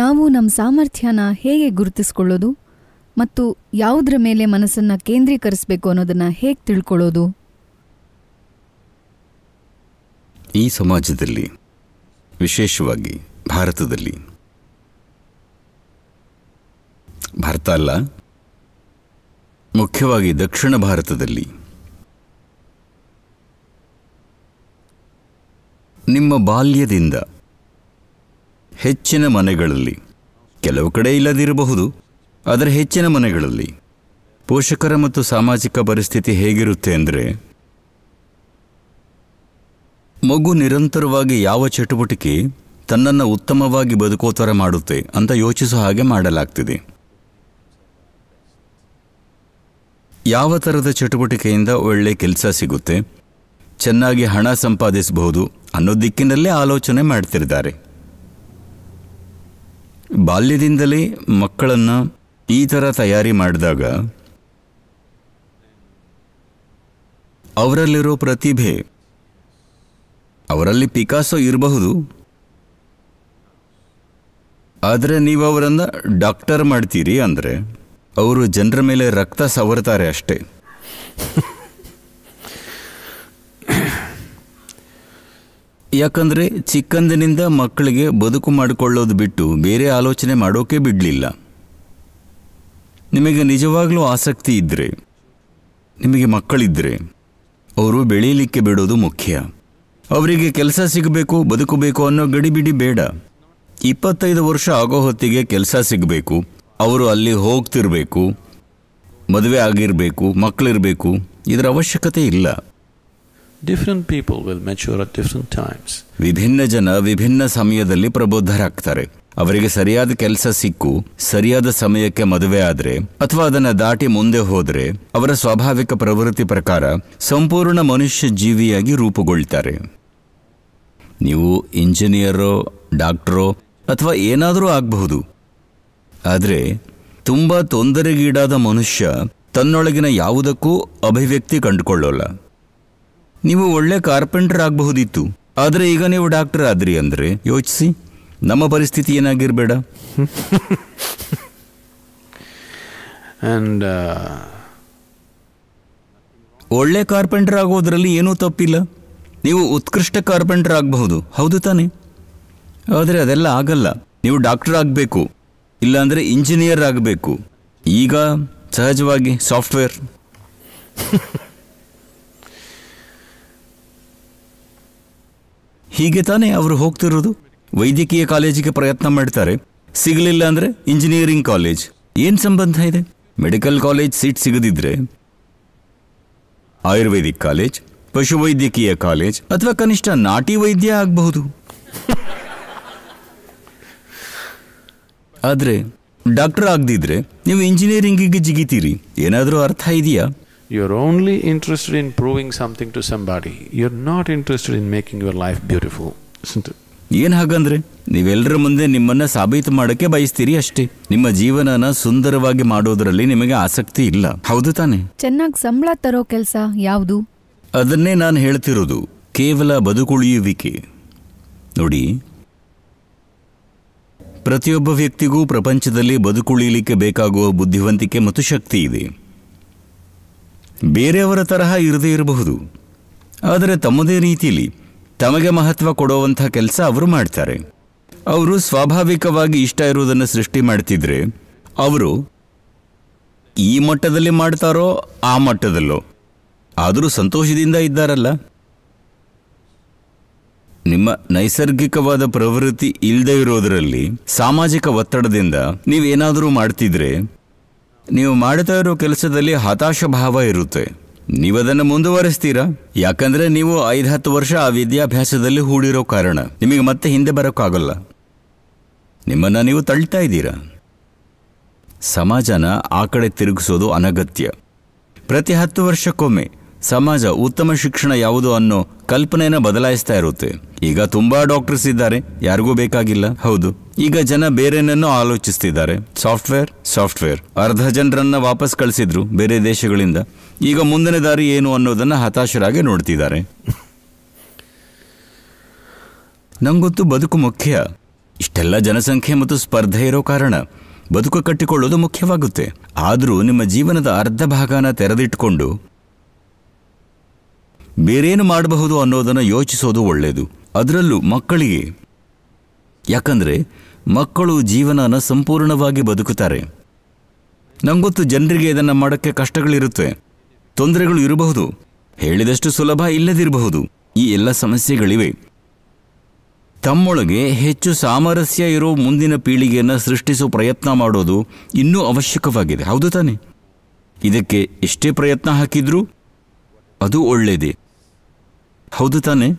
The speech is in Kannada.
ನಾವು ನಮ್ಮ ಸಾಮರ್ಥ್ಯನ ಹೇಗೆ ಗುರುತಿಸ್ಕೊಳ್ಳೋದು ಮತ್ತು ಯಾವುದರ ಮೇಲೆ ಮನಸ್ಸನ್ನು ಕೇಂದ್ರೀಕರಿಸಬೇಕು ಅನ್ನೋದನ್ನು ಹೇಗೆ ತಿಳ್ಕೊಳ್ಳೋದು ಈ ಸಮಾಜದಲ್ಲಿ ವಿಶೇಷವಾಗಿ ಭಾರತದಲ್ಲಿ ಭಾರತ ಅಲ್ಲ ಮುಖ್ಯವಾಗಿ ದಕ್ಷಿಣ ಭಾರತದಲ್ಲಿ ನಿಮ್ಮ ಬಾಲ್ಯದಿಂದ ಹೆಚ್ಚಿನ ಮನೆಗಳಲ್ಲಿ ಕೆಲವು ಕಡೆ ಇಲ್ಲದಿರಬಹುದು ಆದರೆ ಹೆಚ್ಚಿನ ಮನೆಗಳಲ್ಲಿ ಪೋಷಕರ ಮತ್ತು ಸಾಮಾಜಿಕ ಪರಿಸ್ಥಿತಿ ಹೇಗಿರುತ್ತೆ ಅಂದರೆ ಮಗು ನಿರಂತರವಾಗಿ ಯಾವ ಚಟುವಟಿಕೆ ತನ್ನನ್ನು ಉತ್ತಮವಾಗಿ ಬದುಕೋ ಥರ ಮಾಡುತ್ತೆ ಅಂತ ಯೋಚಿಸೋ ಹಾಗೆ ಮಾಡಲಾಗ್ತಿದೆ ಯಾವ ಥರದ ಚಟುವಟಿಕೆಯಿಂದ ಒಳ್ಳೆ ಕೆಲಸ ಸಿಗುತ್ತೆ ಚೆನ್ನಾಗಿ ಹಣ ಸಂಪಾದಿಸಬಹುದು ಅನ್ನೋ ದಿಕ್ಕಿನಲ್ಲೇ ಆಲೋಚನೆ ಮಾಡ್ತಿರ್ತಾರೆ ಬಾಲ್ಯದಿಂದಲೇ ಮಕ್ಕಳನ್ನು ಈ ಥರ ತಯಾರಿ ಮಾಡಿದಾಗ ಅವರಲ್ಲಿರೋ ಪ್ರತಿಭೆ ಅವರಲ್ಲಿ ಪಿಕಾಸೋ ಇರಬಹುದು ಆದರೆ ನೀವು ಅವರನ್ನು ಡಾಕ್ಟರ್ ಮಾಡ್ತೀರಿ ಅಂದರೆ ಅವರು ಜನರ ಮೇಲೆ ರಕ್ತ ಸವರ್ತಾರೆ ಅಷ್ಟೇ ಯಾಕಂದರೆ ಚಿಕ್ಕಂದಿನಿಂದ ಮಕ್ಕಳಿಗೆ ಬದುಕು ಮಾಡಿಕೊಳ್ಳೋದು ಬಿಟ್ಟು ಬೇರೆ ಆಲೋಚನೆ ಮಾಡೋಕೆ ಬಿಡಲಿಲ್ಲ ನಿಮಗೆ ನಿಜವಾಗಲೂ ಆಸಕ್ತಿ ಇದ್ದರೆ ನಿಮಗೆ ಮಕ್ಕಳಿದ್ದರೆ ಅವರು ಬೆಳೀಲಿಕ್ಕೆ ಬಿಡೋದು ಮುಖ್ಯ ಅವರಿಗೆ ಕೆಲಸ ಸಿಗಬೇಕು ಬದುಕಬೇಕು ಅನ್ನೋ ಗಡಿಬಿಡಿ ಬೇಡ ಇಪ್ಪತ್ತೈದು ವರ್ಷ ಆಗೋ ಹೊತ್ತಿಗೆ ಕೆಲಸ ಸಿಗಬೇಕು ಅವರು ಅಲ್ಲಿ ಹೋಗ್ತಿರಬೇಕು ಮದುವೆ ಆಗಿರಬೇಕು ಮಕ್ಕಳಿರಬೇಕು ಇದರ ಅವಶ್ಯಕತೆ ಇಲ್ಲ different people will mature at different ವಿಭಿನ್ನ ಜನ ವಿಭಿನ್ನ ಸಮಯದಲ್ಲಿ ಪ್ರಬುದ್ಧರಾಗ್ತಾರೆ ಅವರಿಗೆ ಸರಿಯಾದ ಕೆಲಸ ಸಿಕ್ಕು ಸರಿಯಾದ ಸಮಯಕ್ಕೆ ಮದುವೆ ಆದರೆ ಅಥವಾ ಅದನ್ನು ದಾಟಿ ಮುಂದೆ ಹೋದರೆ ಅವರ ಸ್ವಾಭಾವಿಕ ಪ್ರವೃತ್ತಿ ಪ್ರಕಾರ ಸಂಪೂರ್ಣ ಮನುಷ್ಯ ಜೀವಿಯಾಗಿ ರೂಪುಗೊಳ್ತಾರೆ ನೀವು ಇಂಜಿನಿಯರೋ ಡಾಕ್ಟ್ರೋ ಅಥವಾ ಏನಾದರೂ ಆಗಬಹುದು ಆದರೆ ತುಂಬ ತೊಂದರೆಗೀಡಾದ ಮನುಷ್ಯ ತನ್ನೊಳಗಿನ ಯಾವುದಕ್ಕೂ ಅಭಿವ್ಯಕ್ತಿ ಕಂಡುಕೊಳ್ಳೋಲ್ಲ ನೀವು ಒಳ್ಳೆ ಕಾರ್ಪೆಂಟರ್ ಆಗಬಹುದಿತ್ತು ಆದರೆ ಈಗ ನೀವು ಡಾಕ್ಟರ್ ಆದ್ರಿ ಅಂದರೆ ಯೋಚಿಸಿ ನಮ್ಮ ಪರಿಸ್ಥಿತಿ ಏನಾಗಿರಬೇಡ ಆ್ಯಂಡ್ uh, ಒಳ್ಳೆ ಕಾರ್ಪೆಂಟರ್ ಆಗೋದ್ರಲ್ಲಿ ಏನೂ ತಪ್ಪಿಲ್ಲ ನೀವು ಉತ್ಕೃಷ್ಟ ಕಾರ್ಪೆಂಟರ್ ಆಗಬಹುದು ಹೌದು ತಾನೆ ಆದರೆ ಅದೆಲ್ಲ ಆಗಲ್ಲ ನೀವು ಡಾಕ್ಟರ್ ಆಗಬೇಕು ಇಲ್ಲಾಂದರೆ ಇಂಜಿನಿಯರ್ ಆಗಬೇಕು ಈಗ ಸಹಜವಾಗಿ ಸಾಫ್ಟ್ವೇರ್ ಹೀಗೆ ತಾನೇ ಅವರು ಹೋಗ್ತಿರೋದು ವೈದ್ಯಕೀಯ ಕಾಲೇಜಿಗೆ ಪ್ರಯತ್ನ ಮಾಡ್ತಾರೆ ಸಿಗಲಿಲ್ಲ ಅಂದರೆ ಇಂಜಿನಿಯರಿಂಗ್ ಕಾಲೇಜ್ ಏನು ಸಂಬಂಧ ಇದೆ ಮೆಡಿಕಲ್ ಕಾಲೇಜ್ ಸೀಟ್ ಸಿಗದಿದ್ರೆ ಆಯುರ್ವೇದಿಕ್ ಕಾಲೇಜ್ ಪಶುವೈದ್ಯಕೀಯ ಕಾಲೇಜ್ ಅಥವಾ ಕನಿಷ್ಠ ನಾಟಿ ವೈದ್ಯ ಆಗಬಹುದು ಆದ್ರೆ ಡಾಕ್ಟರ್ ಆಗದಿದ್ರೆ ನೀವು ಇಂಜಿನಿಯರಿಂಗಿಗೆ ಜಿಗಿತೀರಿ ಏನಾದರೂ ಅರ್ಥ ಇದೆಯಾ You're only interested in proving something to somebody. You're not interested in making your life beautiful, isn't it? ಏನು ಹಾಗಂದ್ರೆ ನೀವೆಲ್ಲರ ಮುಂದೆ ನಿಮ್ಮನ್ನ ಸಾಬೀತು ಮಾಡೋಕ್ಕೆ ಬಯಸ್ತೀರಿ ಅಷ್ಟೇ ನಿಮ್ಮ ಜೀವನನ ಸುಂದರವಾಗಿ ಮಾಡೋದ್ರಲ್ಲಿ ನಿಮಗೆ ಆಸಕ್ತಿ ಇಲ್ಲ ಹೌದು ತಾನೆ ಚೆನ್ನಾಗಿ ಸಂಬಳ ತರೋ ಕೆಲಸ ಯಾವುದು ಅದನ್ನೇ ನಾನು ಹೇಳ್ತಿರೋದು ಕೇವಲ ಬದುಕುಳಿಯುವಿಕೆ ನೋಡಿ ಪ್ರತಿಯೊಬ್ಬ ವ್ಯಕ್ತಿಗೂ ಪ್ರಪಂಚದಲ್ಲಿ ಬದುಕುಳಿಯಲಿಕ್ಕೆ ಬೇಕಾಗುವ ಬುದ್ಧಿವಂತಿಕೆ ಮತ್ತು ಶಕ್ತಿ ಇದೆ ಬೇರೆಯವರ ತರಹ ಇರದೇ ಇರಬಹುದು ಆದರೆ ತಮ್ಮದೇ ರೀತಿಯಲ್ಲಿ ತಮಗೆ ಮಹತ್ವ ಕೊಡುವಂಥ ಕೆಲಸ ಅವರು ಮಾಡ್ತಾರೆ ಅವರು ಸ್ವಾಭಾವಿಕವಾಗಿ ಇಷ್ಟ ಇರುವುದನ್ನು ಸೃಷ್ಟಿ ಮಾಡ್ತಿದ್ರೆ ಅವರು ಈ ಮಟ್ಟದಲ್ಲಿ ಮಾಡ್ತಾರೋ ಆ ಮಟ್ಟದಲ್ಲೋ ಆದರೂ ಸಂತೋಷದಿಂದ ಇದ್ದಾರಲ್ಲ ನಿಮ್ಮ ನೈಸರ್ಗಿಕವಾದ ಪ್ರವೃತ್ತಿ ಇಲ್ಲದೇ ಇರೋದರಲ್ಲಿ ಸಾಮಾಜಿಕ ಒತ್ತಡದಿಂದ ನೀವೇನಾದರೂ ಮಾಡ್ತಿದ್ರೆ ನೀವು ಮಾಡ್ತಾ ಇರೋ ಕೆಲಸದಲ್ಲಿ ಹತಾಶ ಭಾವ ಇರುತ್ತೆ ನೀವದನ್ನು ಮುಂದುವರಿಸ್ತೀರಾ ಯಾಕಂದ್ರೆ ನೀವು ಐದು ಹತ್ತು ವರ್ಷ ಆ ವಿದ್ಯಾಭ್ಯಾಸದಲ್ಲಿ ಹೂಡಿರೋ ಕಾರಣ ನಿಮಗೆ ಮತ್ತೆ ಹಿಂದೆ ಬರೋಕ್ಕಾಗಲ್ಲ ನಿಮ್ಮನ್ನು ನೀವು ತಳ್ತಾ ಇದ್ದೀರಾ ಸಮಾಜನ ಆ ಕಡೆ ತಿರುಗಿಸೋದು ಅನಗತ್ಯ ಪ್ರತಿ ಹತ್ತು ವರ್ಷಕ್ಕೊಮ್ಮೆ ಸಮಾಜ ಉತ್ತಮ ಶಿಕ್ಷಣ ಯಾವುದು ಅನ್ನೋ ಕಲ್ಪನೆಯನ್ನ ಬದಲಾಯಿಸ್ತಾ ಇರುತ್ತೆ ಈಗ ತುಂಬಾ ಡಾಕ್ಟರ್ಸ್ ಇದ್ದಾರೆ ಯಾರಿಗೂ ಬೇಕಾಗಿಲ್ಲ ಹೌದು ಈಗ ಜನ ಬೇರೇನನ್ನೋ ಆಲೋಚಿಸ್ತಿದ್ದಾರೆ ಸಾಫ್ಟ್ವೇರ್ ಸಾಫ್ಟ್ವೇರ್ ಅರ್ಧ ಜನರನ್ನ ವಾಪಸ್ ಕಳಿಸಿದ್ರು ಬೇರೆ ದೇಶಗಳಿಂದ ಈಗ ಮುಂದಿನ ದಾರಿ ಏನು ಅನ್ನೋದನ್ನ ಹತಾಶರಾಗಿ ನೋಡ್ತಿದ್ದಾರೆ ನಂಗೊತ್ತು ಬದುಕು ಮುಖ್ಯ ಇಷ್ಟೆಲ್ಲ ಜನಸಂಖ್ಯೆ ಮತ್ತು ಸ್ಪರ್ಧೆ ಇರೋ ಕಾರಣ ಬದುಕು ಕಟ್ಟಿಕೊಳ್ಳೋದು ಮುಖ್ಯವಾಗುತ್ತೆ ಆದರೂ ನಿಮ್ಮ ಜೀವನದ ಅರ್ಧ ಭಾಗನ ತೆರೆದಿಟ್ಕೊಂಡು ಬೇರೇನು ಮಾಡಬಹುದು ಅನ್ನೋದನ್ನು ಯೋಚಿಸೋದು ಒಳ್ಳೆಯದು ಅದರಲ್ಲೂ ಮಕ್ಕಳಿಗೆ ಯಾಕಂದರೆ ಮಕ್ಕಳು ಜೀವನನ ಸಂಪೂರ್ಣವಾಗಿ ಬದುಕುತ್ತಾರೆ ನಂಗೊತ್ತು ಜನರಿಗೆ ಇದನ್ನು ಮಾಡೋಕ್ಕೆ ಕಷ್ಟಗಳಿರುತ್ತೆ ತೊಂದರೆಗಳು ಇರಬಹುದು ಹೇಳಿದಷ್ಟು ಸುಲಭ ಇಲ್ಲದಿರಬಹುದು ಈ ಎಲ್ಲ ಸಮಸ್ಯೆಗಳಿವೆ ತಮ್ಮೊಳಗೆ ಹೆಚ್ಚು ಸಾಮರಸ್ಯ ಇರೋ ಮುಂದಿನ ಪೀಳಿಗೆಯನ್ನು ಸೃಷ್ಟಿಸುವ ಪ್ರಯತ್ನ ಮಾಡೋದು ಇನ್ನೂ ಅವಶ್ಯಕವಾಗಿದೆ ಹೌದು ತಾನೆ ಇದಕ್ಕೆ ಎಷ್ಟೇ ಪ್ರಯತ್ನ ಹಾಕಿದ್ರೂ ಅದು ಒಳ್ಳೆಯದೇ हौदता ने